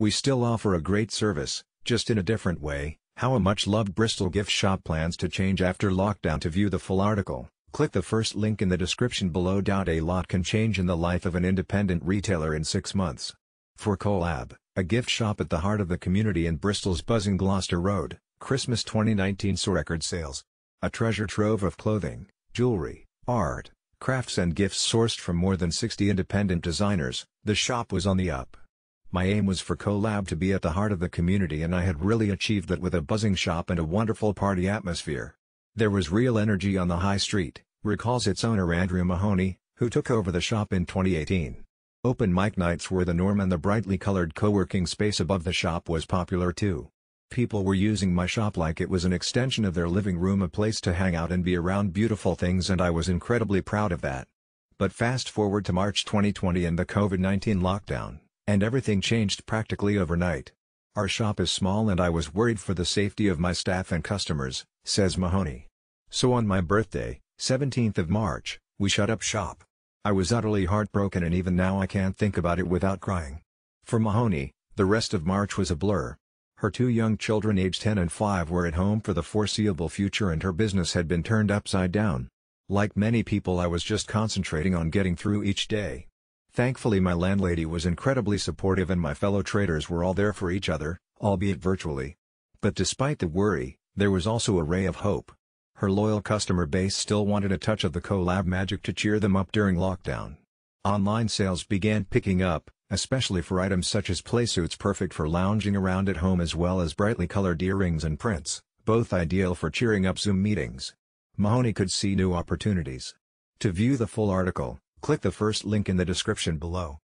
We still offer a great service, just in a different way. How a much-loved Bristol gift shop plans to change after lockdown to view the full article. Click the first link in the description below. A lot can change in the life of an independent retailer in six months. For Colab, a gift shop at the heart of the community in Bristol's buzzing Gloucester Road, Christmas 2019 saw record sales. A treasure trove of clothing, jewelry, art, crafts and gifts sourced from more than 60 independent designers, the shop was on the up. My aim was for CoLab to be at the heart of the community and I had really achieved that with a buzzing shop and a wonderful party atmosphere. There was real energy on the high street, recalls its owner Andrew Mahoney, who took over the shop in 2018. Open mic nights were the norm and the brightly colored co-working space above the shop was popular too. People were using my shop like it was an extension of their living room a place to hang out and be around beautiful things and I was incredibly proud of that. But fast forward to March 2020 and the COVID-19 lockdown. And everything changed practically overnight. Our shop is small and I was worried for the safety of my staff and customers, says Mahoney. So on my birthday, 17th of March, we shut up shop. I was utterly heartbroken and even now I can't think about it without crying. For Mahoney, the rest of March was a blur. Her two young children aged 10 and 5 were at home for the foreseeable future and her business had been turned upside down. Like many people I was just concentrating on getting through each day. Thankfully my landlady was incredibly supportive and my fellow traders were all there for each other, albeit virtually. But despite the worry, there was also a ray of hope. Her loyal customer base still wanted a touch of the collab magic to cheer them up during lockdown. Online sales began picking up, especially for items such as playsuits perfect for lounging around at home as well as brightly colored earrings and prints, both ideal for cheering up Zoom meetings. Mahoney could see new opportunities. To view the full article, Click the first link in the description below.